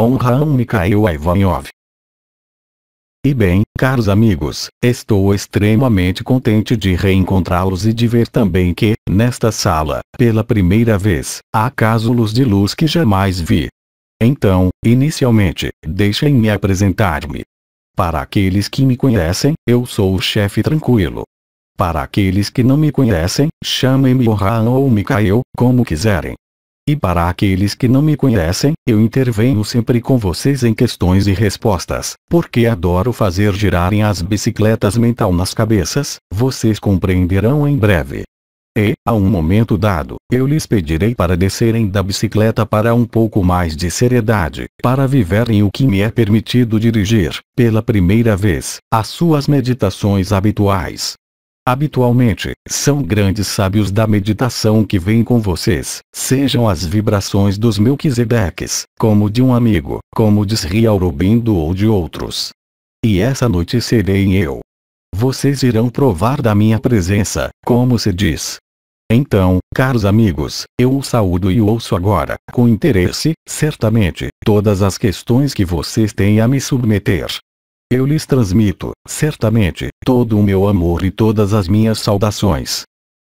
Honra a Mikhail Ivanov. E bem, caros amigos, estou extremamente contente de reencontrá-los e de ver também que, nesta sala, pela primeira vez, há casulos de luz que jamais vi. Então, inicialmente, deixem-me apresentar-me. Para aqueles que me conhecem, eu sou o chefe tranquilo. Para aqueles que não me conhecem, chamem-me Orhan ou Mikael, como quiserem. E para aqueles que não me conhecem, eu intervenho sempre com vocês em questões e respostas, porque adoro fazer girarem as bicicletas mental nas cabeças, vocês compreenderão em breve. E, a um momento dado, eu lhes pedirei para descerem da bicicleta para um pouco mais de seriedade, para viverem o que me é permitido dirigir, pela primeira vez, as suas meditações habituais, Habitualmente, são grandes sábios da meditação que vêm com vocês, sejam as vibrações dos Melquisedeques, como de um amigo, como diz Riaurobindo ou de outros. E essa noite serei eu. Vocês irão provar da minha presença, como se diz, então, caros amigos, eu o saúdo e ouço agora, com interesse, certamente, todas as questões que vocês têm a me submeter, eu lhes transmito, certamente, todo o meu amor e todas as minhas saudações.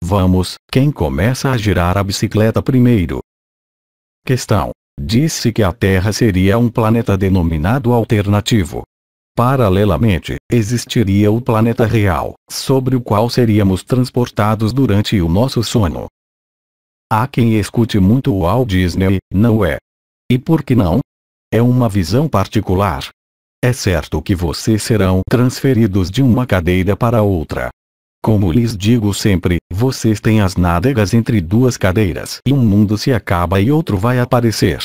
Vamos, quem começa a girar a bicicleta primeiro? Questão. Disse que a Terra seria um planeta denominado alternativo. Paralelamente, existiria o planeta real, sobre o qual seríamos transportados durante o nosso sono. Há quem escute muito o Walt Disney, não é? E por que não? É uma visão particular, é certo que vocês serão transferidos de uma cadeira para outra. Como lhes digo sempre, vocês têm as nádegas entre duas cadeiras e um mundo se acaba e outro vai aparecer.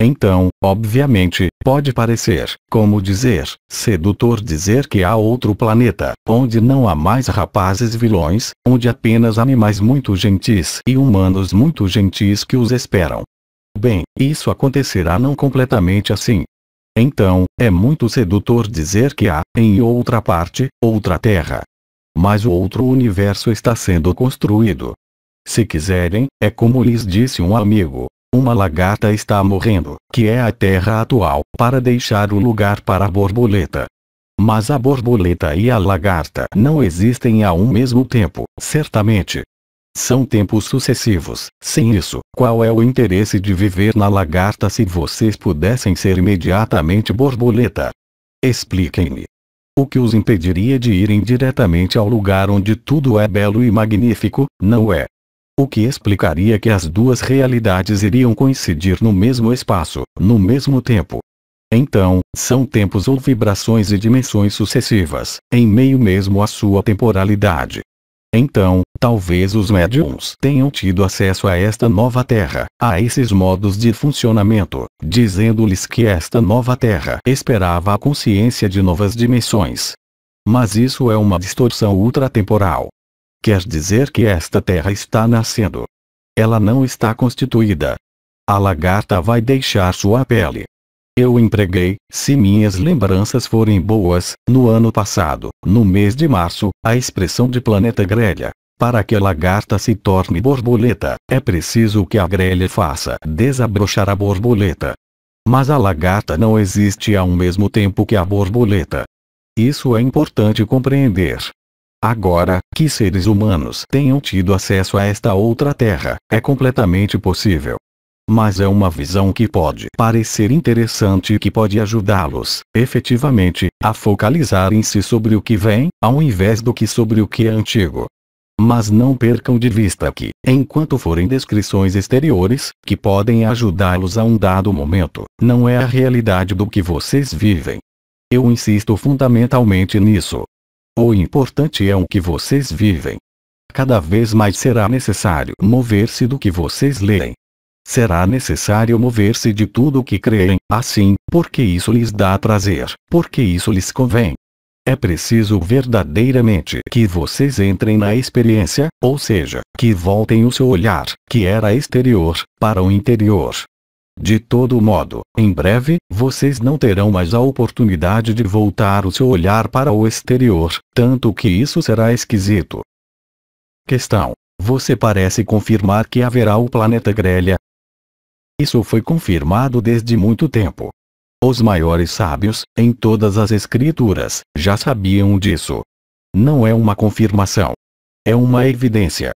Então, obviamente, pode parecer, como dizer, sedutor dizer que há outro planeta, onde não há mais rapazes vilões, onde apenas animais muito gentis e humanos muito gentis que os esperam. Bem, isso acontecerá não completamente assim, então, é muito sedutor dizer que há, em outra parte, outra Terra. Mas o outro universo está sendo construído. Se quiserem, é como lhes disse um amigo. Uma lagarta está morrendo, que é a Terra atual, para deixar o lugar para a borboleta. Mas a borboleta e a lagarta não existem a um mesmo tempo, certamente, são tempos sucessivos. Sem isso, qual é o interesse de viver na lagarta se vocês pudessem ser imediatamente borboleta? Expliquem-me. O que os impediria de irem diretamente ao lugar onde tudo é belo e magnífico, não é? O que explicaria que as duas realidades iriam coincidir no mesmo espaço, no mesmo tempo? Então, são tempos ou vibrações e dimensões sucessivas, em meio mesmo à sua temporalidade, então, talvez os médiums tenham tido acesso a esta nova terra, a esses modos de funcionamento, dizendo-lhes que esta nova terra esperava a consciência de novas dimensões. Mas isso é uma distorção ultratemporal. Quer dizer que esta terra está nascendo. Ela não está constituída. A lagarta vai deixar sua pele, eu empreguei, se minhas lembranças forem boas, no ano passado, no mês de março, a expressão de planeta grelha. Para que a lagarta se torne borboleta, é preciso que a grelha faça desabrochar a borboleta. Mas a lagarta não existe ao mesmo tempo que a borboleta. Isso é importante compreender. Agora, que seres humanos tenham tido acesso a esta outra terra, é completamente possível mas é uma visão que pode parecer interessante e que pode ajudá-los, efetivamente, a focalizarem-se sobre o que vem, ao invés do que sobre o que é antigo. Mas não percam de vista que, enquanto forem descrições exteriores, que podem ajudá-los a um dado momento, não é a realidade do que vocês vivem. Eu insisto fundamentalmente nisso. O importante é o que vocês vivem. Cada vez mais será necessário mover-se do que vocês leem será necessário mover-se de tudo o que creem, assim, porque isso lhes dá prazer, porque isso lhes convém. É preciso verdadeiramente que vocês entrem na experiência, ou seja, que voltem o seu olhar, que era exterior, para o interior. De todo modo, em breve, vocês não terão mais a oportunidade de voltar o seu olhar para o exterior, tanto que isso será esquisito. Questão: Você parece confirmar que haverá o planeta grelha, isso foi confirmado desde muito tempo. Os maiores sábios, em todas as escrituras, já sabiam disso. Não é uma confirmação. É uma evidência.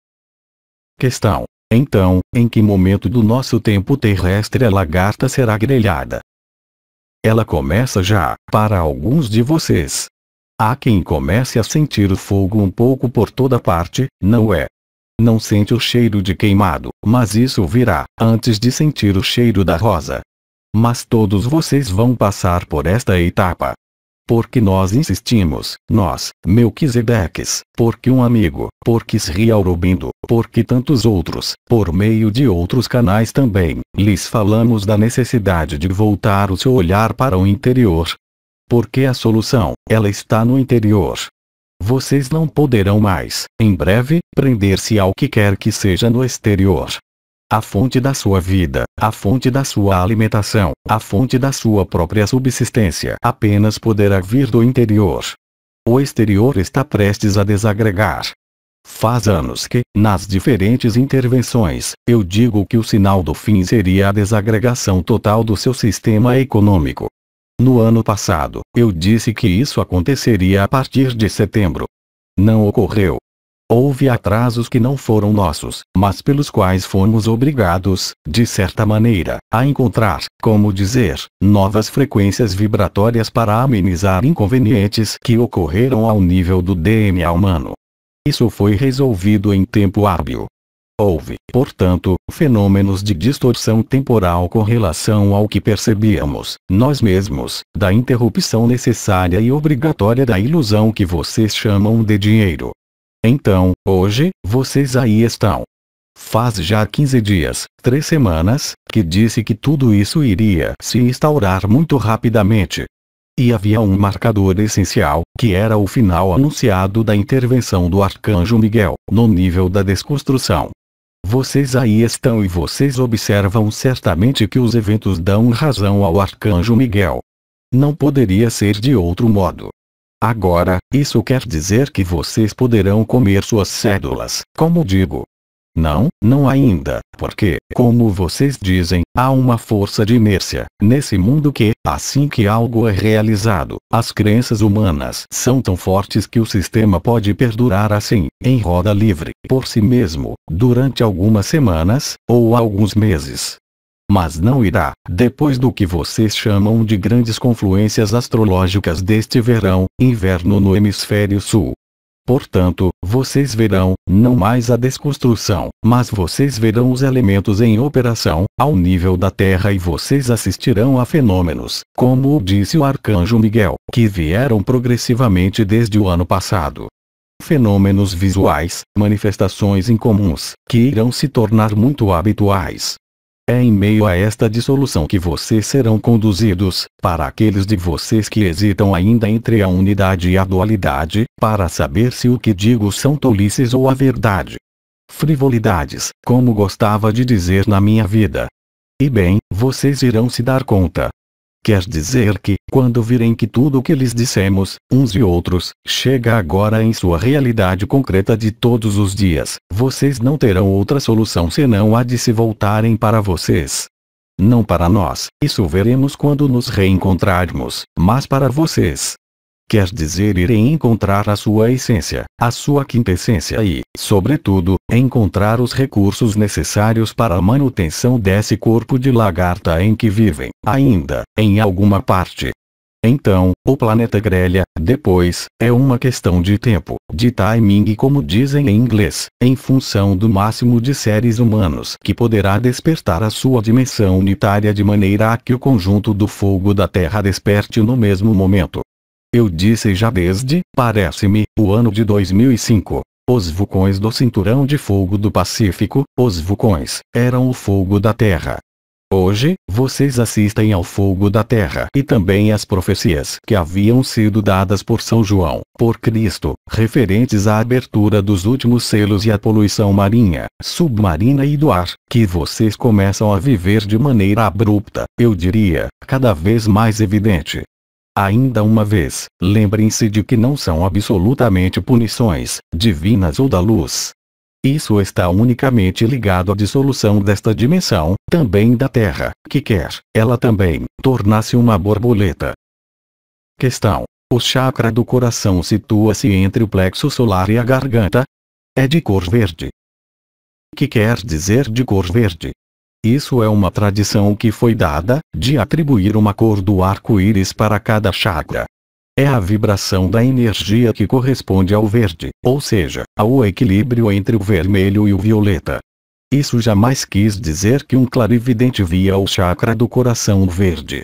Questão. Então, em que momento do nosso tempo terrestre a lagarta será grelhada? Ela começa já, para alguns de vocês. Há quem comece a sentir o fogo um pouco por toda parte, não é? não sente o cheiro de queimado, mas isso virá antes de sentir o cheiro da rosa. Mas todos vocês vão passar por esta etapa. Porque nós insistimos, nós, Melquisedeques, porque um amigo, porque Sri Aurobindo, porque tantos outros, por meio de outros canais também, lhes falamos da necessidade de voltar o seu olhar para o interior. Porque a solução, ela está no interior, vocês não poderão mais, em breve, prender-se ao que quer que seja no exterior. A fonte da sua vida, a fonte da sua alimentação, a fonte da sua própria subsistência apenas poderá vir do interior. O exterior está prestes a desagregar. Faz anos que, nas diferentes intervenções, eu digo que o sinal do fim seria a desagregação total do seu sistema econômico, no ano passado, eu disse que isso aconteceria a partir de setembro. Não ocorreu. Houve atrasos que não foram nossos, mas pelos quais fomos obrigados, de certa maneira, a encontrar, como dizer, novas frequências vibratórias para amenizar inconvenientes que ocorreram ao nível do DNA humano. Isso foi resolvido em tempo hábil, Houve, portanto, fenômenos de distorção temporal com relação ao que percebíamos, nós mesmos, da interrupção necessária e obrigatória da ilusão que vocês chamam de dinheiro. Então, hoje, vocês aí estão. Faz já 15 dias, 3 semanas, que disse que tudo isso iria se instaurar muito rapidamente. E havia um marcador essencial, que era o final anunciado da intervenção do arcanjo Miguel, no nível da desconstrução. Vocês aí estão e vocês observam certamente que os eventos dão razão ao arcanjo Miguel. Não poderia ser de outro modo. Agora, isso quer dizer que vocês poderão comer suas cédulas, como digo, não, não ainda, porque, como vocês dizem, há uma força de inércia, nesse mundo que, assim que algo é realizado, as crenças humanas são tão fortes que o sistema pode perdurar assim, em roda livre, por si mesmo, durante algumas semanas, ou alguns meses. Mas não irá, depois do que vocês chamam de grandes confluências astrológicas deste verão, inverno no hemisfério sul, Portanto, vocês verão, não mais a desconstrução, mas vocês verão os elementos em operação, ao nível da Terra e vocês assistirão a fenômenos, como disse o arcanjo Miguel, que vieram progressivamente desde o ano passado. Fenômenos visuais, manifestações incomuns, que irão se tornar muito habituais, é em meio a esta dissolução que vocês serão conduzidos, para aqueles de vocês que hesitam ainda entre a unidade e a dualidade, para saber se o que digo são tolices ou a verdade. Frivolidades, como gostava de dizer na minha vida. E bem, vocês irão se dar conta, Quer dizer que, quando virem que tudo o que lhes dissemos, uns e outros, chega agora em sua realidade concreta de todos os dias, vocês não terão outra solução senão a de se voltarem para vocês. Não para nós, isso veremos quando nos reencontrarmos, mas para vocês quer dizer ir e encontrar a sua essência, a sua quintessência e, sobretudo, encontrar os recursos necessários para a manutenção desse corpo de lagarta em que vivem, ainda, em alguma parte. Então, o planeta grelha, depois, é uma questão de tempo, de timing como dizem em inglês, em função do máximo de seres humanos que poderá despertar a sua dimensão unitária de maneira a que o conjunto do fogo da Terra desperte no mesmo momento. Eu disse já desde, parece-me, o ano de 2005. Os vulcões do cinturão de fogo do Pacífico, os vulcões, eram o fogo da Terra. Hoje, vocês assistem ao fogo da terra e também às profecias que haviam sido dadas por São João, por Cristo, referentes à abertura dos últimos selos e à poluição marinha, submarina e do ar, que vocês começam a viver de maneira abrupta, eu diria, cada vez mais evidente, Ainda uma vez, lembrem-se de que não são absolutamente punições, divinas ou da luz. Isso está unicamente ligado à dissolução desta dimensão, também da Terra, que quer, ela também, tornar-se uma borboleta. Questão. O chakra do coração situa-se entre o plexo solar e a garganta? É de cor verde. Que quer dizer de cor verde? Isso é uma tradição que foi dada, de atribuir uma cor do arco-íris para cada chakra. É a vibração da energia que corresponde ao verde, ou seja, ao equilíbrio entre o vermelho e o violeta. Isso jamais quis dizer que um clarividente via o chakra do coração verde.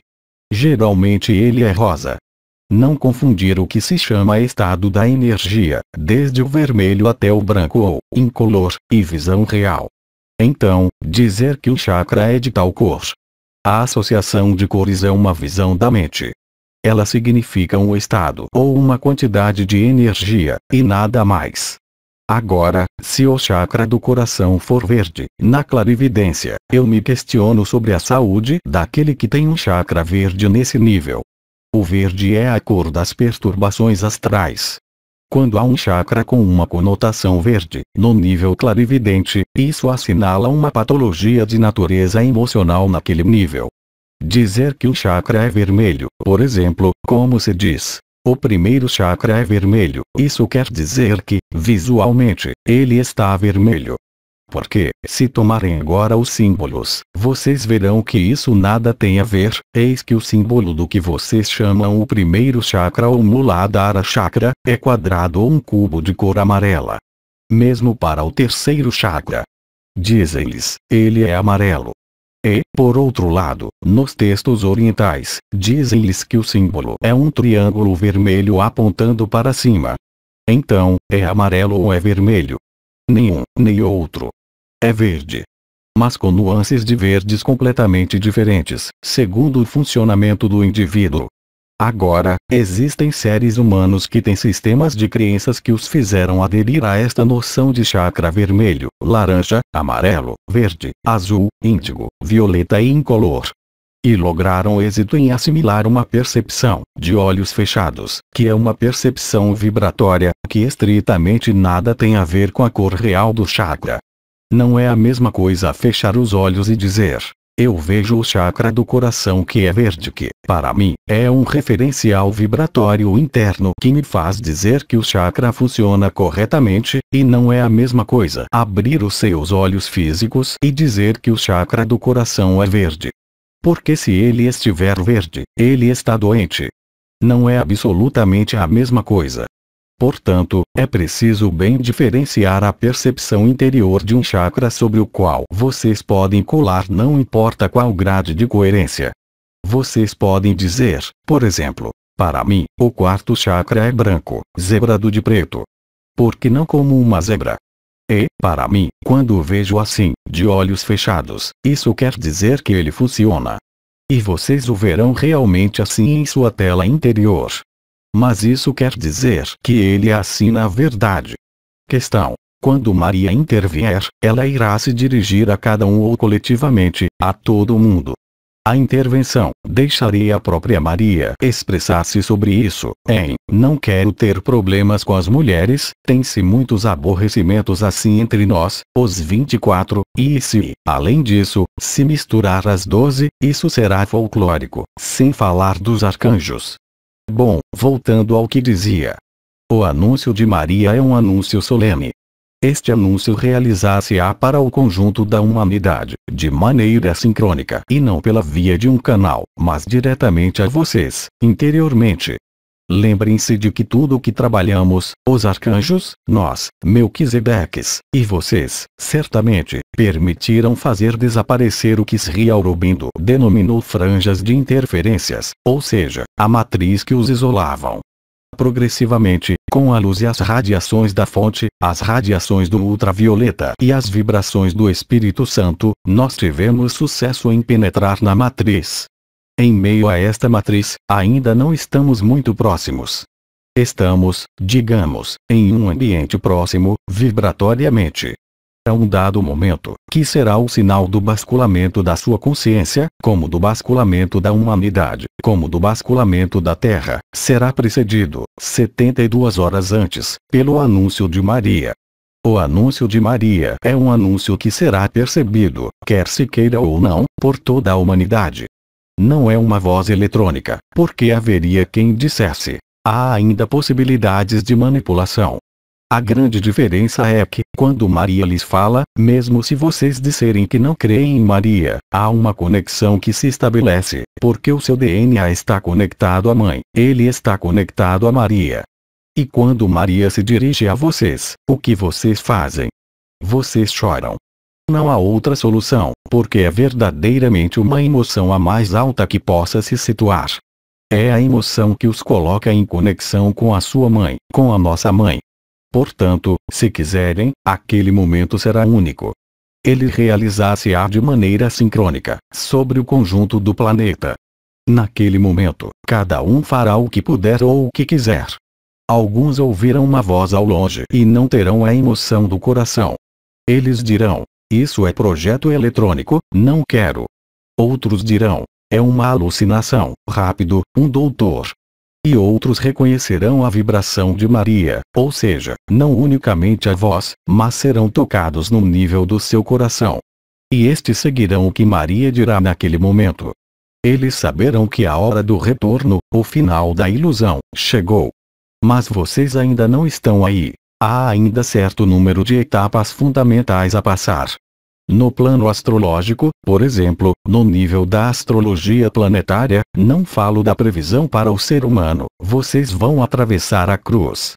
Geralmente ele é rosa. Não confundir o que se chama estado da energia, desde o vermelho até o branco ou incolor, e visão real. Então, dizer que o chakra é de tal cor. A associação de cores é uma visão da mente. Ela significa um estado ou uma quantidade de energia, e nada mais. Agora, se o chakra do coração for verde, na clarividência, eu me questiono sobre a saúde daquele que tem um chakra verde nesse nível. O verde é a cor das perturbações astrais, quando há um chakra com uma conotação verde, no nível clarividente, isso assinala uma patologia de natureza emocional naquele nível. Dizer que o chakra é vermelho, por exemplo, como se diz, o primeiro chakra é vermelho, isso quer dizer que, visualmente, ele está vermelho. Porque, se tomarem agora os símbolos, vocês verão que isso nada tem a ver, eis que o símbolo do que vocês chamam o primeiro chakra ou muladhara chakra, é quadrado ou um cubo de cor amarela. Mesmo para o terceiro chakra. Dizem-lhes, ele é amarelo. E, por outro lado, nos textos orientais, dizem-lhes que o símbolo é um triângulo vermelho apontando para cima. Então, é amarelo ou é vermelho? Nenhum, nem outro é verde. Mas com nuances de verdes completamente diferentes, segundo o funcionamento do indivíduo. Agora, existem seres humanos que têm sistemas de crenças que os fizeram aderir a esta noção de chakra vermelho, laranja, amarelo, verde, azul, índigo, violeta e incolor. E lograram êxito em assimilar uma percepção, de olhos fechados, que é uma percepção vibratória, que estritamente nada tem a ver com a cor real do chakra, não é a mesma coisa fechar os olhos e dizer, eu vejo o chakra do coração que é verde que, para mim, é um referencial vibratório interno que me faz dizer que o chakra funciona corretamente, e não é a mesma coisa abrir os seus olhos físicos e dizer que o chakra do coração é verde. Porque se ele estiver verde, ele está doente. Não é absolutamente a mesma coisa. Portanto, é preciso bem diferenciar a percepção interior de um chakra sobre o qual vocês podem colar não importa qual grade de coerência. Vocês podem dizer, por exemplo, para mim, o quarto chakra é branco, zebrado de preto. Porque não como uma zebra. E, para mim, quando o vejo assim, de olhos fechados, isso quer dizer que ele funciona. E vocês o verão realmente assim em sua tela interior, mas isso quer dizer que ele assina a verdade. Questão. Quando Maria intervier, ela irá se dirigir a cada um ou coletivamente, a todo mundo. A intervenção Deixarei a própria Maria expressar-se sobre isso, em Não quero ter problemas com as mulheres, tem-se muitos aborrecimentos assim entre nós, os 24, e se, além disso, se misturar as 12, isso será folclórico, sem falar dos arcanjos, Bom, voltando ao que dizia. O anúncio de Maria é um anúncio solene. Este anúncio realizar-se-á para o conjunto da humanidade, de maneira sincrônica e não pela via de um canal, mas diretamente a vocês, interiormente. Lembrem-se de que tudo o que trabalhamos, os arcanjos, nós, Melquisedeques, e vocês, certamente, permitiram fazer desaparecer o que Sri Aurobindo denominou franjas de interferências, ou seja, a matriz que os isolavam. Progressivamente, com a luz e as radiações da fonte, as radiações do ultravioleta e as vibrações do Espírito Santo, nós tivemos sucesso em penetrar na matriz, em meio a esta matriz, ainda não estamos muito próximos. Estamos, digamos, em um ambiente próximo, vibratoriamente. A um dado momento, que será o sinal do basculamento da sua consciência, como do basculamento da humanidade, como do basculamento da Terra, será precedido, 72 horas antes, pelo anúncio de Maria. O anúncio de Maria é um anúncio que será percebido, quer se queira ou não, por toda a humanidade. Não é uma voz eletrônica, porque haveria quem dissesse. Há ainda possibilidades de manipulação. A grande diferença é que, quando Maria lhes fala, mesmo se vocês disserem que não creem em Maria, há uma conexão que se estabelece, porque o seu DNA está conectado à mãe, ele está conectado a Maria. E quando Maria se dirige a vocês, o que vocês fazem? Vocês choram. Não há outra solução, porque é verdadeiramente uma emoção a mais alta que possa se situar. É a emoção que os coloca em conexão com a sua mãe, com a nossa mãe. Portanto, se quiserem, aquele momento será único. Ele realizar-se-á de maneira sincrônica, sobre o conjunto do planeta. Naquele momento, cada um fará o que puder ou o que quiser. Alguns ouvirão uma voz ao longe e não terão a emoção do coração. Eles dirão: isso é projeto eletrônico, não quero. Outros dirão, é uma alucinação, rápido, um doutor. E outros reconhecerão a vibração de Maria, ou seja, não unicamente a voz, mas serão tocados no nível do seu coração. E estes seguirão o que Maria dirá naquele momento. Eles saberão que a hora do retorno, o final da ilusão, chegou. Mas vocês ainda não estão aí há ainda certo número de etapas fundamentais a passar. No plano astrológico, por exemplo, no nível da astrologia planetária, não falo da previsão para o ser humano, vocês vão atravessar a cruz.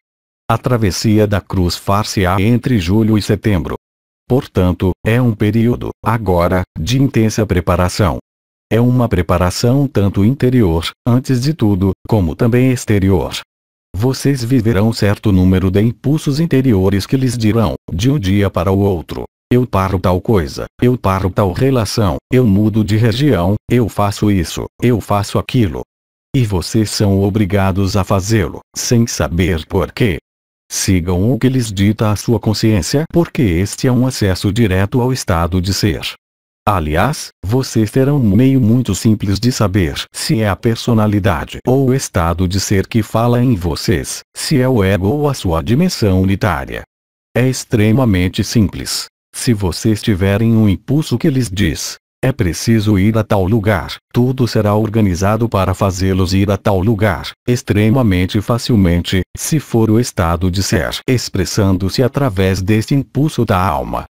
A travessia da cruz far-se-á entre julho e setembro. Portanto, é um período, agora, de intensa preparação. É uma preparação tanto interior, antes de tudo, como também exterior vocês viverão certo número de impulsos interiores que lhes dirão, de um dia para o outro, eu paro tal coisa, eu paro tal relação, eu mudo de região, eu faço isso, eu faço aquilo. E vocês são obrigados a fazê-lo, sem saber porquê. Sigam o que lhes dita a sua consciência, porque este é um acesso direto ao estado de ser. Aliás, vocês terão um meio muito simples de saber se é a personalidade ou o estado de ser que fala em vocês, se é o ego ou a sua dimensão unitária. É extremamente simples. Se vocês tiverem um impulso que lhes diz, é preciso ir a tal lugar, tudo será organizado para fazê-los ir a tal lugar, extremamente facilmente, se for o estado de ser expressando-se através deste impulso da alma.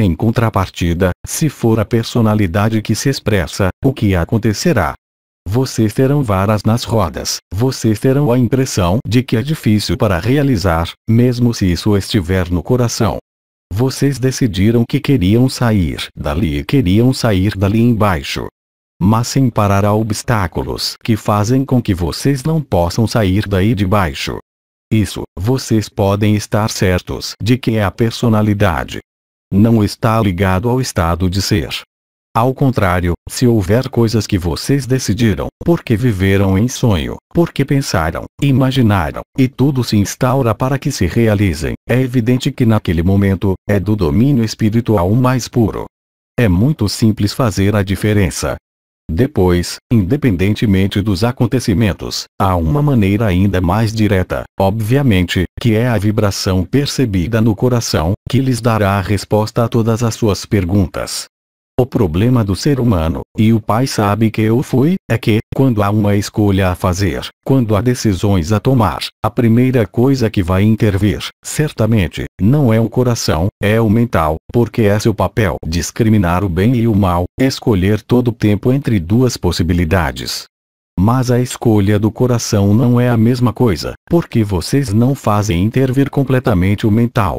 Em contrapartida, se for a personalidade que se expressa, o que acontecerá? Vocês terão varas nas rodas, vocês terão a impressão de que é difícil para realizar, mesmo se isso estiver no coração. Vocês decidiram que queriam sair dali e queriam sair dali embaixo. Mas sem parar há obstáculos que fazem com que vocês não possam sair daí de baixo. Isso, vocês podem estar certos de que é a personalidade não está ligado ao estado de ser. Ao contrário, se houver coisas que vocês decidiram, porque viveram em sonho, porque pensaram, imaginaram, e tudo se instaura para que se realizem, é evidente que naquele momento, é do domínio espiritual mais puro. É muito simples fazer a diferença. Depois, independentemente dos acontecimentos, há uma maneira ainda mais direta, obviamente, que é a vibração percebida no coração, que lhes dará a resposta a todas as suas perguntas. O problema do ser humano, e o pai sabe que eu fui, é que, quando há uma escolha a fazer, quando há decisões a tomar, a primeira coisa que vai intervir, certamente, não é o coração, é o mental, porque é seu papel discriminar o bem e o mal, escolher todo o tempo entre duas possibilidades. Mas a escolha do coração não é a mesma coisa, porque vocês não fazem intervir completamente o mental.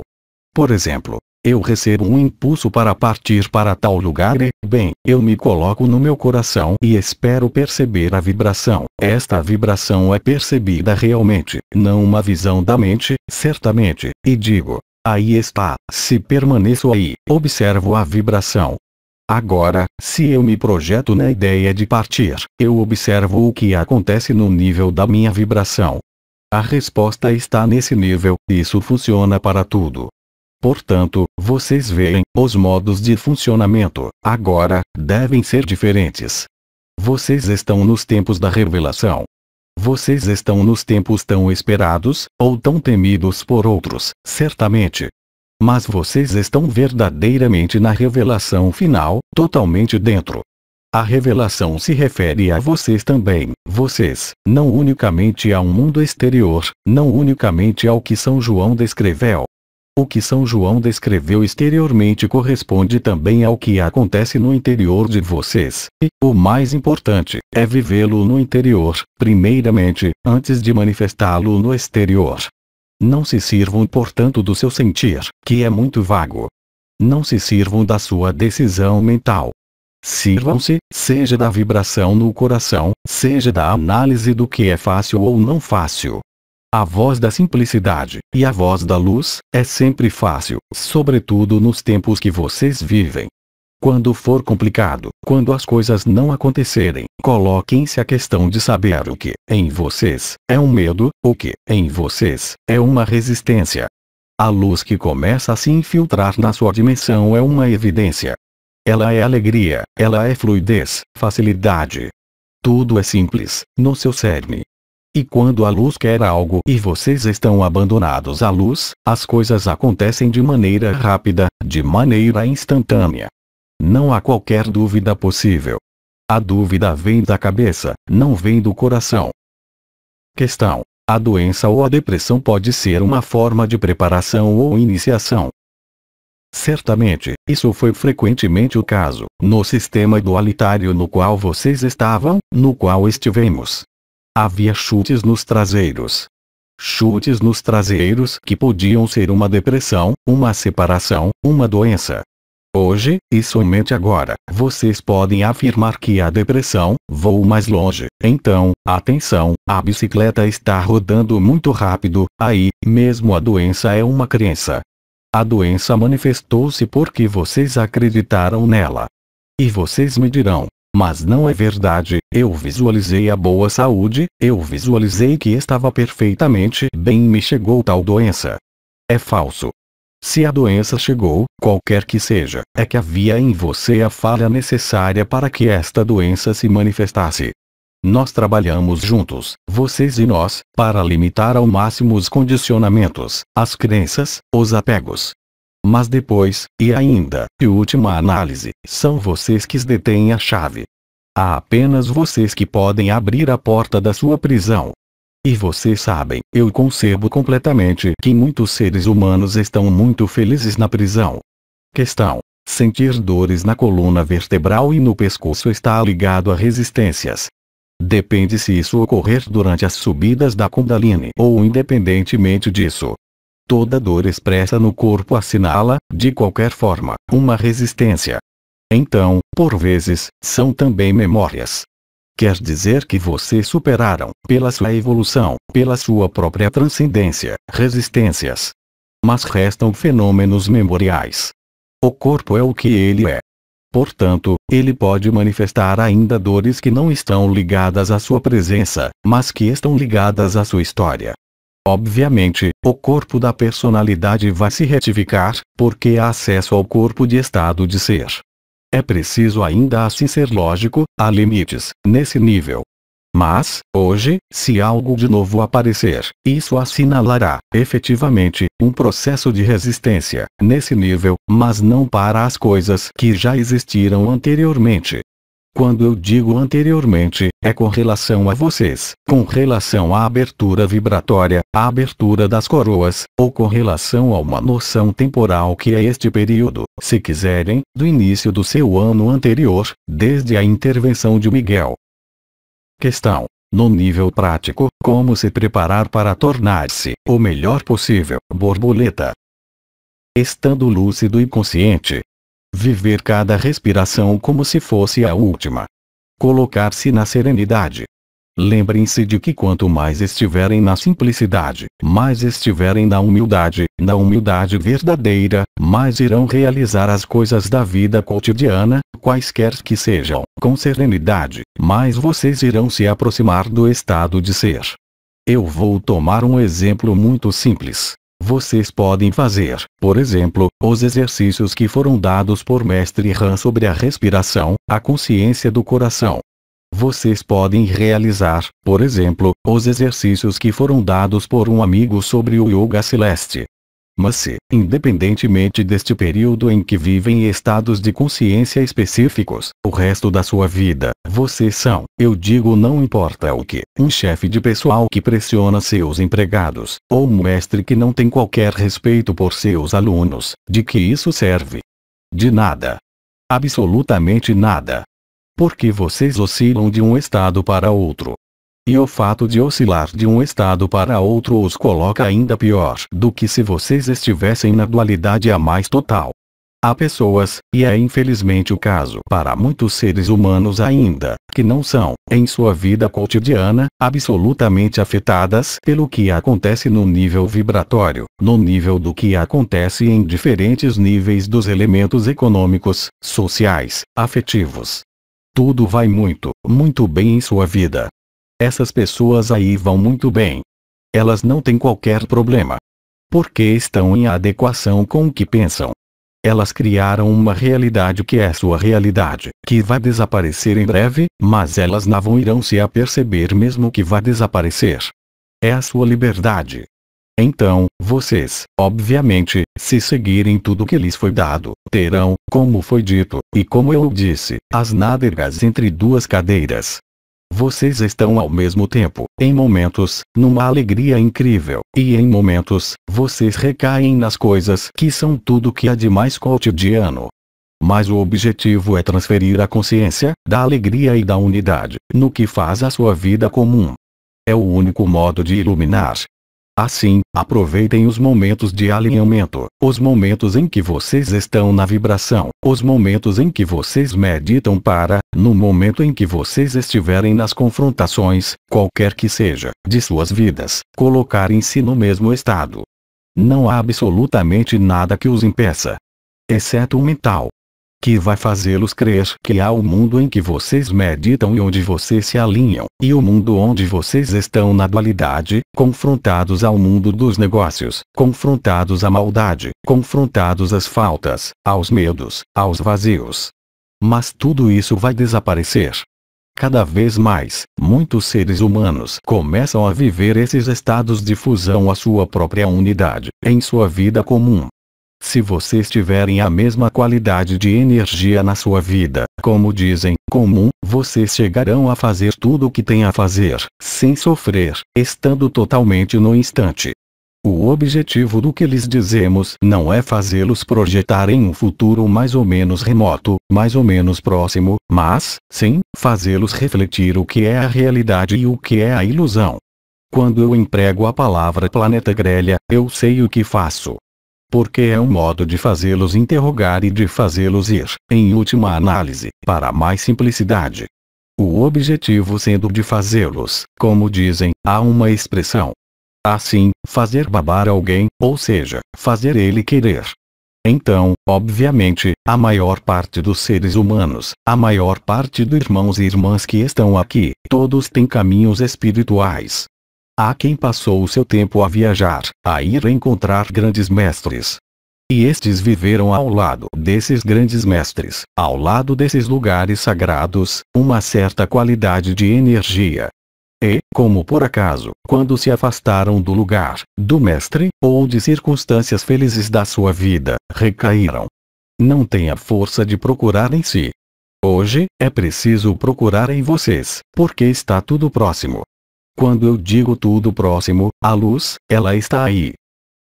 Por exemplo, eu recebo um impulso para partir para tal lugar e, bem, eu me coloco no meu coração e espero perceber a vibração. Esta vibração é percebida realmente, não uma visão da mente, certamente, e digo, aí está, se permaneço aí, observo a vibração, Agora, se eu me projeto na ideia de partir, eu observo o que acontece no nível da minha vibração. A resposta está nesse nível, isso funciona para tudo. Portanto, vocês veem, os modos de funcionamento, agora, devem ser diferentes. Vocês estão nos tempos da revelação. Vocês estão nos tempos tão esperados, ou tão temidos por outros, certamente. Mas vocês estão verdadeiramente na revelação final, totalmente dentro. A revelação se refere a vocês também, vocês, não unicamente a um mundo exterior, não unicamente ao que São João descreveu, o que São João descreveu exteriormente corresponde também ao que acontece no interior de vocês, e, o mais importante, é vivê-lo no interior, primeiramente, antes de manifestá-lo no exterior. Não se sirvam portanto do seu sentir, que é muito vago. Não se sirvam da sua decisão mental. Sirvam-se, seja da vibração no coração, seja da análise do que é fácil ou não fácil, a voz da simplicidade, e a voz da luz, é sempre fácil, sobretudo nos tempos que vocês vivem. Quando for complicado, quando as coisas não acontecerem, coloquem-se a questão de saber o que, em vocês, é um medo, o que, em vocês, é uma resistência. A luz que começa a se infiltrar na sua dimensão é uma evidência. Ela é alegria, ela é fluidez, facilidade. Tudo é simples, no seu cerne, e quando a luz quer algo e vocês estão abandonados à luz, as coisas acontecem de maneira rápida, de maneira instantânea. Não há qualquer dúvida possível. A dúvida vem da cabeça, não vem do coração. Questão: A doença ou a depressão pode ser uma forma de preparação ou iniciação. Certamente, isso foi frequentemente o caso, no sistema dualitário no qual vocês estavam, no qual estivemos. Havia chutes nos traseiros. Chutes nos traseiros que podiam ser uma depressão, uma separação, uma doença. Hoje, e somente agora, vocês podem afirmar que a depressão, vou mais longe, então, atenção, a bicicleta está rodando muito rápido, aí, mesmo a doença é uma crença. A doença manifestou-se porque vocês acreditaram nela. E vocês me dirão, mas não é verdade, eu visualizei a boa saúde, eu visualizei que estava perfeitamente bem e me chegou tal doença. É falso. Se a doença chegou, qualquer que seja, é que havia em você a falha necessária para que esta doença se manifestasse. Nós trabalhamos juntos, vocês e nós, para limitar ao máximo os condicionamentos, as crenças, os apegos, mas depois, e ainda, e última análise, são vocês que detêm a chave. Há apenas vocês que podem abrir a porta da sua prisão. E vocês sabem, eu concebo completamente que muitos seres humanos estão muito felizes na prisão. Questão: sentir dores na coluna vertebral e no pescoço está ligado a resistências. Depende se isso ocorrer durante as subidas da Kundalini ou independentemente disso, Toda dor expressa no corpo assinala, de qualquer forma, uma resistência. Então, por vezes, são também memórias. Quer dizer que você superaram, pela sua evolução, pela sua própria transcendência, resistências. Mas restam fenômenos memoriais. O corpo é o que ele é. Portanto, ele pode manifestar ainda dores que não estão ligadas à sua presença, mas que estão ligadas à sua história, Obviamente, o corpo da personalidade vai se retificar, porque há acesso ao corpo de estado de ser. É preciso ainda assim ser lógico, há limites, nesse nível. Mas, hoje, se algo de novo aparecer, isso assinalará, efetivamente, um processo de resistência, nesse nível, mas não para as coisas que já existiram anteriormente. Quando eu digo anteriormente, é com relação a vocês, com relação à abertura vibratória, à abertura das coroas, ou com relação a uma noção temporal que é este período, se quiserem, do início do seu ano anterior, desde a intervenção de Miguel. Questão. No nível prático, como se preparar para tornar-se o melhor possível borboleta? Estando lúcido e consciente, Viver cada respiração como se fosse a última. Colocar-se na serenidade. Lembrem-se de que quanto mais estiverem na simplicidade, mais estiverem na humildade, na humildade verdadeira, mais irão realizar as coisas da vida cotidiana, quaisquer que sejam, com serenidade, mais vocês irão se aproximar do estado de ser. Eu vou tomar um exemplo muito simples. Vocês podem fazer, por exemplo, os exercícios que foram dados por Mestre Han sobre a respiração, a consciência do coração. Vocês podem realizar, por exemplo, os exercícios que foram dados por um amigo sobre o Yoga Celeste, mas se, independentemente deste período em que vivem estados de consciência específicos, o resto da sua vida, vocês são, eu digo não importa o que, um chefe de pessoal que pressiona seus empregados, ou um mestre que não tem qualquer respeito por seus alunos, de que isso serve? De nada. Absolutamente nada. Porque vocês oscilam de um estado para outro, e o fato de oscilar de um estado para outro os coloca ainda pior do que se vocês estivessem na dualidade a mais total. Há pessoas, e é infelizmente o caso para muitos seres humanos ainda, que não são, em sua vida cotidiana, absolutamente afetadas pelo que acontece no nível vibratório, no nível do que acontece em diferentes níveis dos elementos econômicos, sociais, afetivos, tudo vai muito, muito bem em sua vida, essas pessoas aí vão muito bem. Elas não têm qualquer problema. Porque estão em adequação com o que pensam. Elas criaram uma realidade que é sua realidade, que vai desaparecer em breve, mas elas não irão se aperceber mesmo que vai desaparecer. É a sua liberdade. Então, vocês, obviamente, se seguirem tudo que lhes foi dado, terão, como foi dito, e como eu disse, as nádegas entre duas cadeiras, vocês estão ao mesmo tempo, em momentos, numa alegria incrível, e em momentos, vocês recaem nas coisas que são tudo que há de mais cotidiano. Mas o objetivo é transferir a consciência, da alegria e da unidade, no que faz a sua vida comum. É o único modo de iluminar, Assim, aproveitem os momentos de alinhamento, os momentos em que vocês estão na vibração, os momentos em que vocês meditam para, no momento em que vocês estiverem nas confrontações, qualquer que seja, de suas vidas, colocarem-se no mesmo estado. Não há absolutamente nada que os impeça. Exceto o mental, que vai fazê-los crer que há o um mundo em que vocês meditam e onde vocês se alinham, e o mundo onde vocês estão na dualidade, confrontados ao mundo dos negócios, confrontados à maldade, confrontados às faltas, aos medos, aos vazios. Mas tudo isso vai desaparecer. Cada vez mais, muitos seres humanos começam a viver esses estados de fusão à sua própria unidade, em sua vida comum, se vocês tiverem a mesma qualidade de energia na sua vida, como dizem, comum, vocês chegarão a fazer tudo o que têm a fazer, sem sofrer, estando totalmente no instante. O objetivo do que lhes dizemos não é fazê-los projetar em um futuro mais ou menos remoto, mais ou menos próximo, mas, sim, fazê-los refletir o que é a realidade e o que é a ilusão. Quando eu emprego a palavra planeta grelha, eu sei o que faço porque é um modo de fazê-los interrogar e de fazê-los ir, em última análise, para mais simplicidade. O objetivo sendo de fazê-los, como dizem, há uma expressão. Assim, fazer babar alguém, ou seja, fazer ele querer. Então, obviamente, a maior parte dos seres humanos, a maior parte dos irmãos e irmãs que estão aqui, todos têm caminhos espirituais, Há quem passou o seu tempo a viajar, a ir encontrar grandes mestres. E estes viveram ao lado desses grandes mestres, ao lado desses lugares sagrados, uma certa qualidade de energia. E, como por acaso, quando se afastaram do lugar, do mestre, ou de circunstâncias felizes da sua vida, recaíram. Não tenha força de procurar em si. Hoje, é preciso procurar em vocês, porque está tudo próximo. Quando eu digo tudo próximo, a luz, ela está aí.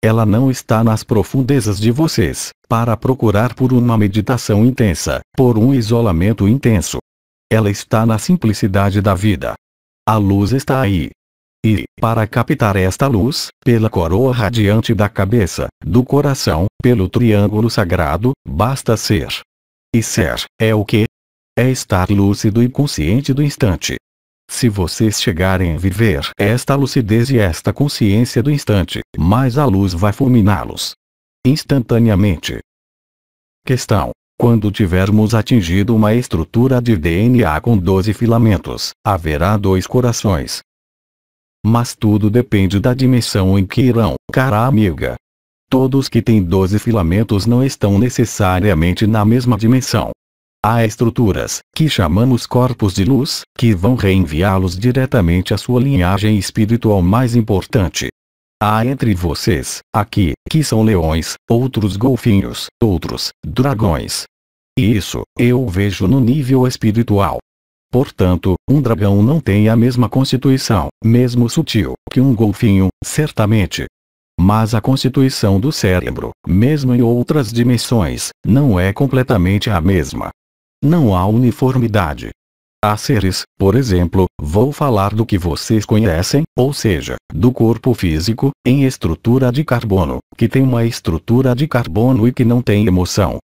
Ela não está nas profundezas de vocês, para procurar por uma meditação intensa, por um isolamento intenso. Ela está na simplicidade da vida. A luz está aí. E, para captar esta luz, pela coroa radiante da cabeça, do coração, pelo triângulo sagrado, basta ser. E ser, é o que? É estar lúcido e consciente do instante. Se vocês chegarem a viver esta lucidez e esta consciência do instante, mais a luz vai fulminá-los. Instantaneamente. Questão. Quando tivermos atingido uma estrutura de DNA com 12 filamentos, haverá dois corações. Mas tudo depende da dimensão em que irão, cara amiga. Todos que têm 12 filamentos não estão necessariamente na mesma dimensão, Há estruturas, que chamamos corpos de luz, que vão reenviá-los diretamente à sua linhagem espiritual mais importante. Há entre vocês, aqui, que são leões, outros golfinhos, outros, dragões. E isso, eu vejo no nível espiritual. Portanto, um dragão não tem a mesma constituição, mesmo sutil, que um golfinho, certamente. Mas a constituição do cérebro, mesmo em outras dimensões, não é completamente a mesma. Não há uniformidade. Há seres, por exemplo, vou falar do que vocês conhecem, ou seja, do corpo físico, em estrutura de carbono, que tem uma estrutura de carbono e que não tem emoção.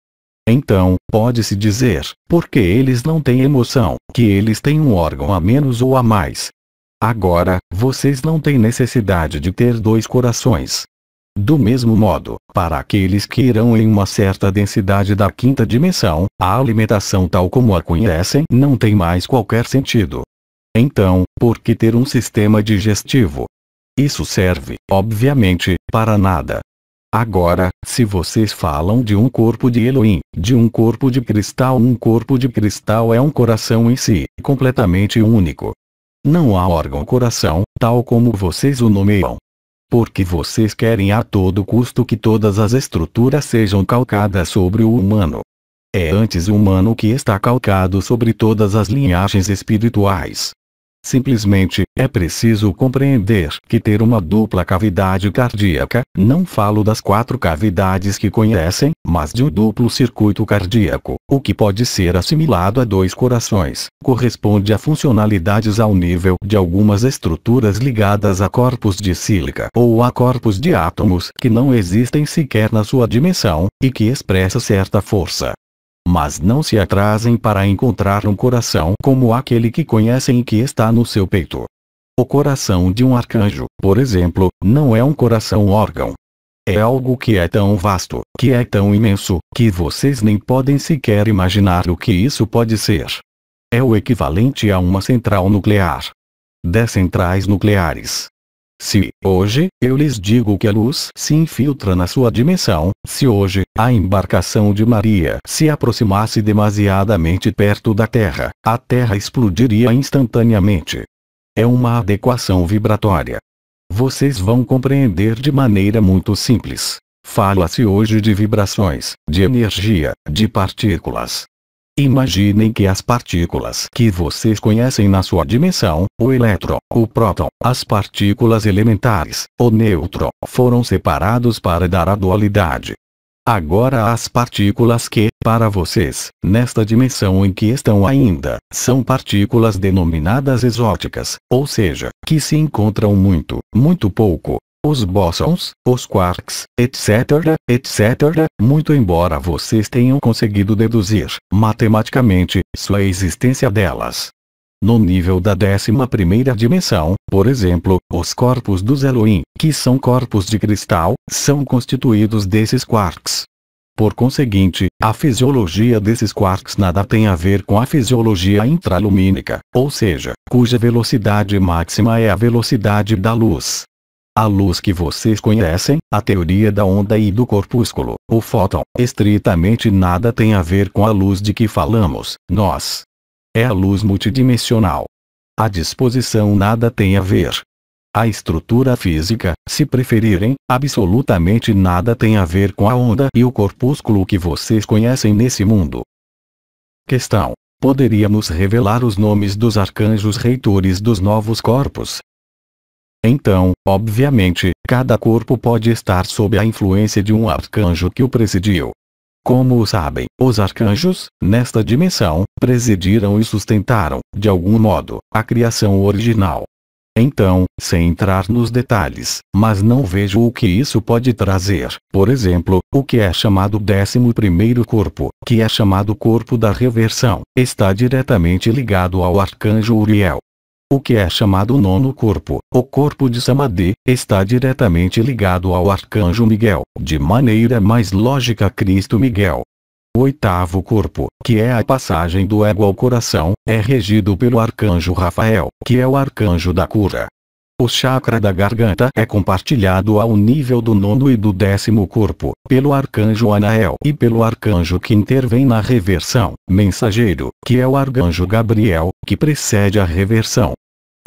Então, pode-se dizer, porque eles não têm emoção, que eles têm um órgão a menos ou a mais. Agora, vocês não têm necessidade de ter dois corações, do mesmo modo, para aqueles que irão em uma certa densidade da quinta dimensão, a alimentação tal como a conhecem não tem mais qualquer sentido. Então, por que ter um sistema digestivo? Isso serve, obviamente, para nada. Agora, se vocês falam de um corpo de Elohim, de um corpo de cristal, um corpo de cristal é um coração em si, completamente único. Não há órgão coração, tal como vocês o nomeiam, porque vocês querem a todo custo que todas as estruturas sejam calcadas sobre o humano. É antes o humano que está calcado sobre todas as linhagens espirituais. Simplesmente, é preciso compreender que ter uma dupla cavidade cardíaca, não falo das quatro cavidades que conhecem, mas de um duplo circuito cardíaco, o que pode ser assimilado a dois corações, corresponde a funcionalidades ao nível de algumas estruturas ligadas a corpos de sílica ou a corpos de átomos que não existem sequer na sua dimensão, e que expressa certa força, mas não se atrasem para encontrar um coração como aquele que conhecem e que está no seu peito. O coração de um arcanjo, por exemplo, não é um coração órgão. É algo que é tão vasto, que é tão imenso, que vocês nem podem sequer imaginar o que isso pode ser. É o equivalente a uma central nuclear. Dez centrais nucleares, se, hoje, eu lhes digo que a luz se infiltra na sua dimensão, se hoje, a embarcação de Maria se aproximasse demasiadamente perto da Terra, a Terra explodiria instantaneamente. É uma adequação vibratória. Vocês vão compreender de maneira muito simples. Fala-se hoje de vibrações, de energia, de partículas, Imaginem que as partículas que vocês conhecem na sua dimensão, o elétron, o próton, as partículas elementares, o nêutron, foram separados para dar a dualidade. Agora as partículas que, para vocês, nesta dimensão em que estão ainda, são partículas denominadas exóticas, ou seja, que se encontram muito, muito pouco, os bósons, os quarks, etc, etc, muito embora vocês tenham conseguido deduzir, matematicamente, sua existência delas. No nível da 11 dimensão, por exemplo, os corpos dos Elohim, que são corpos de cristal, são constituídos desses quarks. Por conseguinte, a fisiologia desses quarks nada tem a ver com a fisiologia intralumínica, ou seja, cuja velocidade máxima é a velocidade da luz. A luz que vocês conhecem, a teoria da onda e do corpúsculo, o fóton, estritamente nada tem a ver com a luz de que falamos, nós. É a luz multidimensional. A disposição nada tem a ver. A estrutura física, se preferirem, absolutamente nada tem a ver com a onda e o corpúsculo que vocês conhecem nesse mundo. Questão: Poderíamos revelar os nomes dos arcanjos reitores dos novos corpos, então, obviamente, cada corpo pode estar sob a influência de um arcanjo que o presidiu. Como sabem, os arcanjos, nesta dimensão, presidiram e sustentaram, de algum modo, a criação original. Então, sem entrar nos detalhes, mas não vejo o que isso pode trazer, por exemplo, o que é chamado 11 corpo, que é chamado corpo da reversão, está diretamente ligado ao arcanjo Uriel, o que é chamado nono corpo, o corpo de Samadhi, está diretamente ligado ao arcanjo Miguel, de maneira mais lógica Cristo Miguel. O oitavo corpo, que é a passagem do ego ao coração, é regido pelo arcanjo Rafael, que é o arcanjo da cura. O chakra da garganta é compartilhado ao nível do nono e do décimo corpo, pelo arcanjo Anael e pelo arcanjo que intervém na reversão, mensageiro, que é o arcanjo Gabriel, que precede a reversão.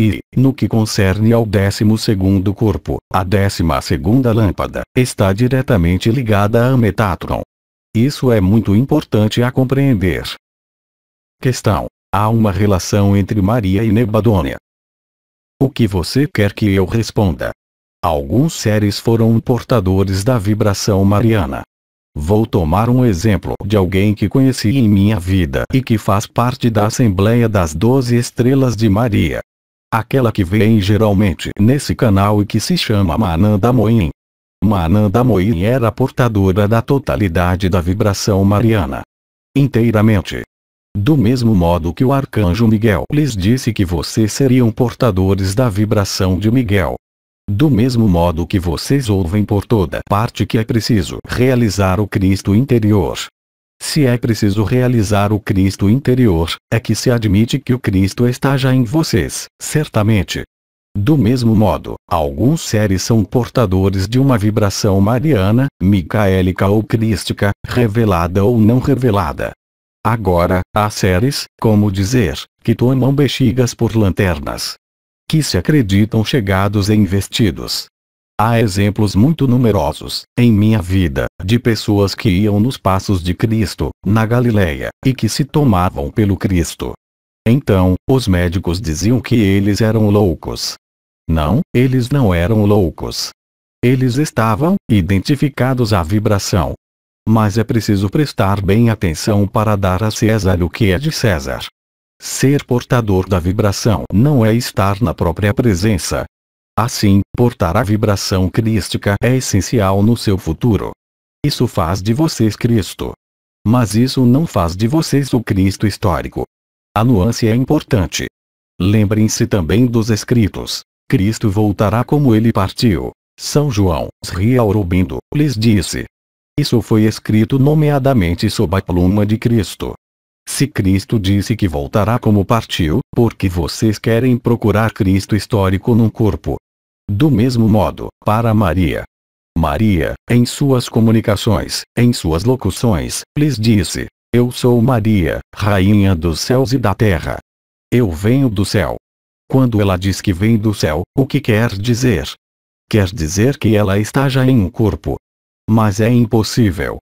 E, no que concerne ao décimo segundo corpo, a décima segunda lâmpada está diretamente ligada a Metatron. Isso é muito importante a compreender. Questão. Há uma relação entre Maria e Nebadônia. O que você quer que eu responda? Alguns seres foram portadores da vibração mariana. Vou tomar um exemplo de alguém que conheci em minha vida e que faz parte da Assembleia das Doze Estrelas de Maria. Aquela que veem geralmente nesse canal e que se chama Mananda Moin. Mananda Moin era portadora da totalidade da vibração mariana. Inteiramente. Do mesmo modo que o arcanjo Miguel lhes disse que vocês seriam portadores da vibração de Miguel. Do mesmo modo que vocês ouvem por toda parte que é preciso realizar o Cristo interior se é preciso realizar o Cristo interior, é que se admite que o Cristo está já em vocês, certamente. Do mesmo modo, alguns seres são portadores de uma vibração mariana, micaélica ou crística, revelada ou não revelada. Agora, há seres, como dizer, que tomam bexigas por lanternas. Que se acreditam chegados e investidos, Há exemplos muito numerosos, em minha vida, de pessoas que iam nos passos de Cristo, na Galileia, e que se tomavam pelo Cristo. Então, os médicos diziam que eles eram loucos. Não, eles não eram loucos. Eles estavam identificados à vibração. Mas é preciso prestar bem atenção para dar a César o que é de César. Ser portador da vibração não é estar na própria presença, Assim, portar a vibração crística é essencial no seu futuro. Isso faz de vocês Cristo. Mas isso não faz de vocês o Cristo histórico. A nuance é importante. Lembrem-se também dos escritos. Cristo voltará como ele partiu. São João, Sri Aurobindo, lhes disse. Isso foi escrito nomeadamente sob a pluma de Cristo. Se Cristo disse que voltará como partiu, porque vocês querem procurar Cristo histórico num corpo, do mesmo modo, para Maria. Maria, em suas comunicações, em suas locuções, lhes disse: Eu sou Maria, rainha dos céus e da terra. Eu venho do céu. Quando ela diz que vem do céu, o que quer dizer? Quer dizer que ela está já em um corpo. Mas é impossível,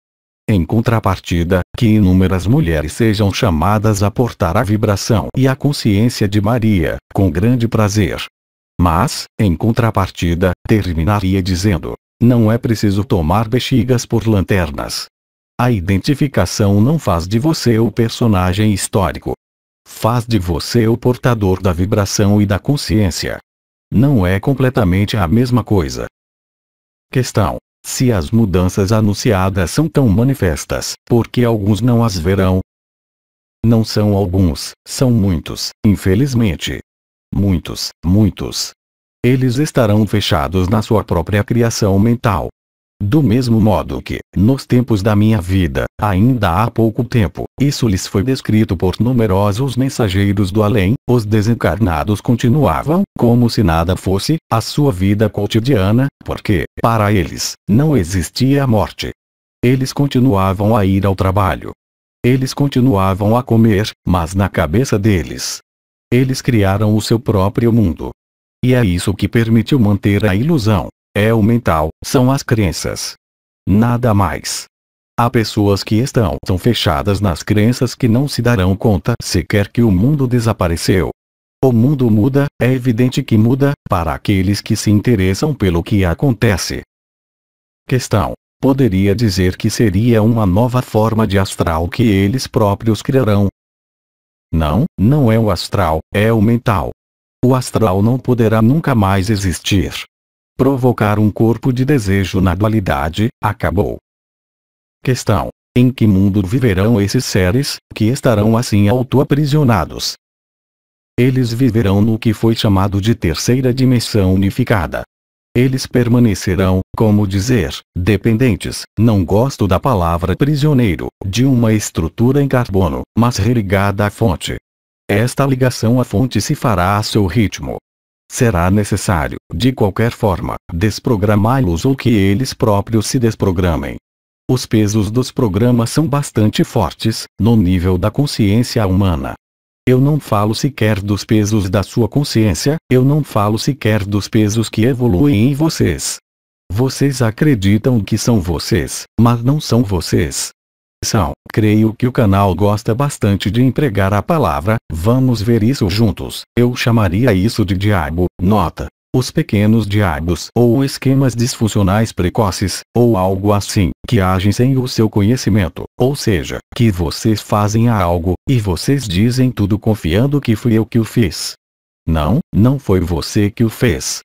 em contrapartida, que inúmeras mulheres sejam chamadas a portar a vibração e a consciência de Maria, com grande prazer, mas, em contrapartida, terminaria dizendo: não é preciso tomar bexigas por lanternas. A identificação não faz de você o personagem histórico. Faz de você o portador da vibração e da consciência. Não é completamente a mesma coisa. Questão: se as mudanças anunciadas são tão manifestas, por que alguns não as verão? Não são alguns, são muitos, infelizmente muitos, muitos. Eles estarão fechados na sua própria criação mental. Do mesmo modo que, nos tempos da minha vida, ainda há pouco tempo, isso lhes foi descrito por numerosos mensageiros do além, os desencarnados continuavam, como se nada fosse, a sua vida cotidiana, porque, para eles, não existia a morte. Eles continuavam a ir ao trabalho. Eles continuavam a comer, mas na cabeça deles, eles criaram o seu próprio mundo. E é isso que permitiu manter a ilusão. É o mental, são as crenças. Nada mais. Há pessoas que estão tão fechadas nas crenças que não se darão conta sequer que o mundo desapareceu. O mundo muda, é evidente que muda, para aqueles que se interessam pelo que acontece. Questão. Poderia dizer que seria uma nova forma de astral que eles próprios criarão, não, não é o astral, é o mental. O astral não poderá nunca mais existir. Provocar um corpo de desejo na dualidade, acabou. Questão: Em que mundo viverão esses seres, que estarão assim auto-aprisionados? Eles viverão no que foi chamado de terceira dimensão unificada eles permanecerão, como dizer, dependentes, não gosto da palavra prisioneiro, de uma estrutura em carbono, mas religada à fonte. Esta ligação à fonte se fará a seu ritmo. Será necessário, de qualquer forma, desprogramá-los ou que eles próprios se desprogramem. Os pesos dos programas são bastante fortes, no nível da consciência humana. Eu não falo sequer dos pesos da sua consciência, eu não falo sequer dos pesos que evoluem em vocês. Vocês acreditam que são vocês, mas não são vocês. São, creio que o canal gosta bastante de empregar a palavra, vamos ver isso juntos, eu chamaria isso de diabo, nota, os pequenos diabos ou esquemas disfuncionais precoces, ou algo assim, que agem sem o seu conhecimento, ou seja, que vocês fazem algo, e vocês dizem tudo confiando que fui eu que o fiz. Não, não foi você que o fez.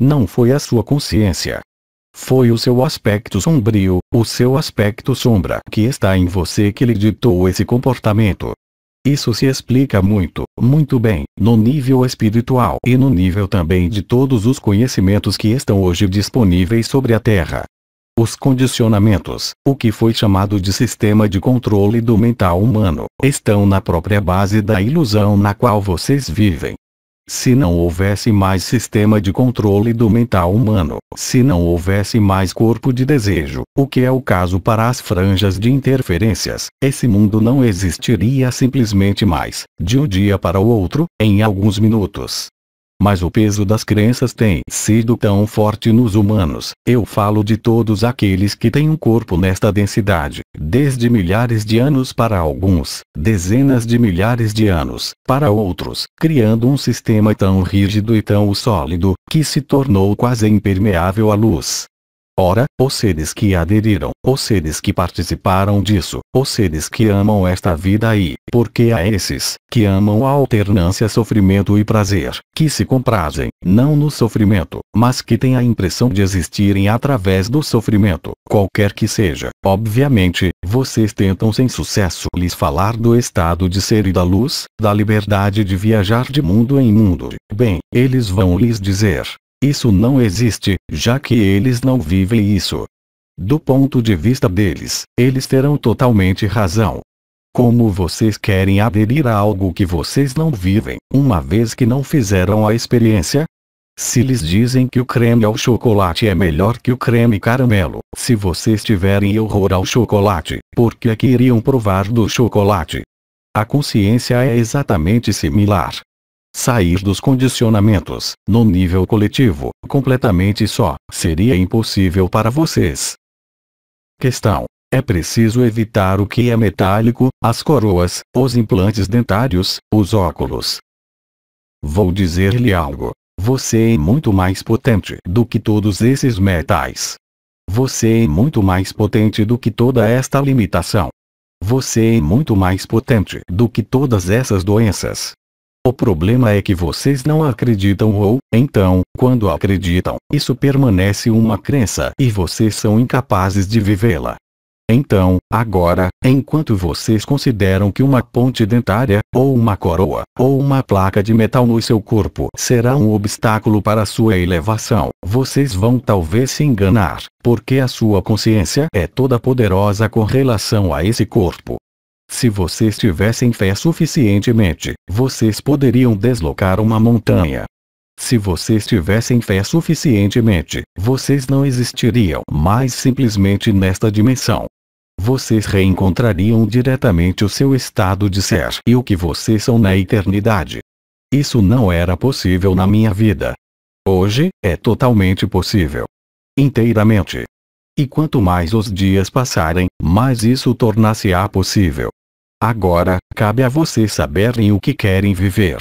Não foi a sua consciência. Foi o seu aspecto sombrio, o seu aspecto sombra que está em você que lhe ditou esse comportamento. Isso se explica muito, muito bem, no nível espiritual e no nível também de todos os conhecimentos que estão hoje disponíveis sobre a Terra. Os condicionamentos, o que foi chamado de sistema de controle do mental humano, estão na própria base da ilusão na qual vocês vivem. Se não houvesse mais sistema de controle do mental humano, se não houvesse mais corpo de desejo, o que é o caso para as franjas de interferências, esse mundo não existiria simplesmente mais, de um dia para o outro, em alguns minutos mas o peso das crenças tem sido tão forte nos humanos, eu falo de todos aqueles que têm um corpo nesta densidade, desde milhares de anos para alguns, dezenas de milhares de anos, para outros, criando um sistema tão rígido e tão sólido, que se tornou quase impermeável à luz. Ora, os seres que aderiram, os seres que participaram disso, os seres que amam esta vida e, porque há esses, que amam a alternância sofrimento e prazer, que se comprazem, não no sofrimento, mas que têm a impressão de existirem através do sofrimento, qualquer que seja, obviamente, vocês tentam sem sucesso lhes falar do estado de ser e da luz, da liberdade de viajar de mundo em mundo. Bem, eles vão lhes dizer, isso não existe, já que eles não vivem isso. Do ponto de vista deles, eles terão totalmente razão. Como vocês querem aderir a algo que vocês não vivem, uma vez que não fizeram a experiência? Se lhes dizem que o creme ao chocolate é melhor que o creme caramelo, se vocês tiverem horror ao chocolate, por que é que iriam provar do chocolate? A consciência é exatamente similar sair dos condicionamentos, no nível coletivo, completamente só, seria impossível para vocês. Questão. É preciso evitar o que é metálico, as coroas, os implantes dentários, os óculos. Vou dizer-lhe algo. Você é muito mais potente do que todos esses metais. Você é muito mais potente do que toda esta limitação. Você é muito mais potente do que todas essas doenças. O problema é que vocês não acreditam ou, então, quando acreditam, isso permanece uma crença e vocês são incapazes de vivê-la. Então, agora, enquanto vocês consideram que uma ponte dentária, ou uma coroa, ou uma placa de metal no seu corpo será um obstáculo para sua elevação, vocês vão talvez se enganar, porque a sua consciência é toda poderosa com relação a esse corpo, se vocês tivessem fé suficientemente, vocês poderiam deslocar uma montanha. Se vocês tivessem fé suficientemente, vocês não existiriam mais simplesmente nesta dimensão. Vocês reencontrariam diretamente o seu estado de ser e o que vocês são na eternidade. Isso não era possível na minha vida. Hoje, é totalmente possível. Inteiramente. E quanto mais os dias passarem, mais isso tornar-se-á possível. Agora, cabe a vocês saberem o que querem viver.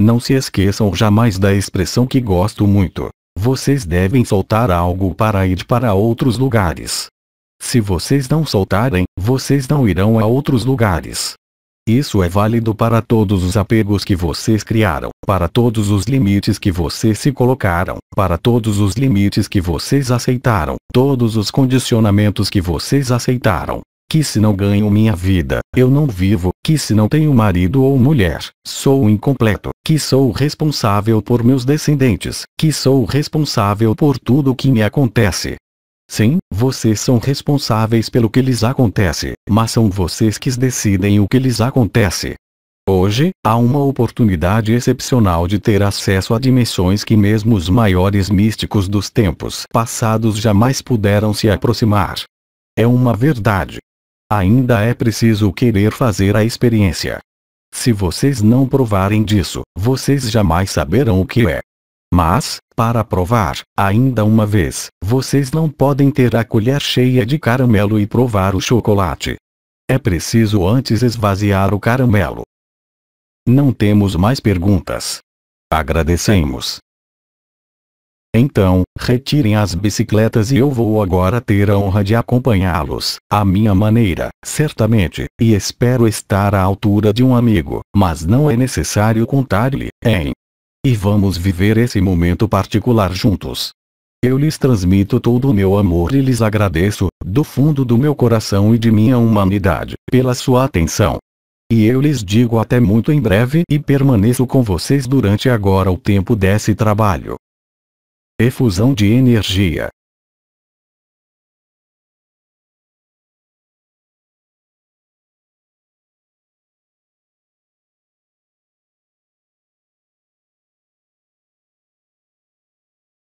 Não se esqueçam jamais da expressão que gosto muito. Vocês devem soltar algo para ir para outros lugares. Se vocês não soltarem, vocês não irão a outros lugares. Isso é válido para todos os apegos que vocês criaram, para todos os limites que vocês se colocaram, para todos os limites que vocês aceitaram, todos os condicionamentos que vocês aceitaram, que se não ganho minha vida, eu não vivo, que se não tenho marido ou mulher, sou incompleto, que sou responsável por meus descendentes, que sou responsável por tudo o que me acontece. Sim, vocês são responsáveis pelo que lhes acontece, mas são vocês que decidem o que lhes acontece. Hoje, há uma oportunidade excepcional de ter acesso a dimensões que mesmo os maiores místicos dos tempos passados jamais puderam se aproximar. É uma verdade, Ainda é preciso querer fazer a experiência. Se vocês não provarem disso, vocês jamais saberão o que é. Mas, para provar, ainda uma vez, vocês não podem ter a colher cheia de caramelo e provar o chocolate. É preciso antes esvaziar o caramelo. Não temos mais perguntas. Agradecemos. Então, retirem as bicicletas e eu vou agora ter a honra de acompanhá-los, à minha maneira, certamente, e espero estar à altura de um amigo, mas não é necessário contar-lhe, hein? E vamos viver esse momento particular juntos. Eu lhes transmito todo o meu amor e lhes agradeço, do fundo do meu coração e de minha humanidade, pela sua atenção. E eu lhes digo até muito em breve e permaneço com vocês durante agora o tempo desse trabalho efusão de energia.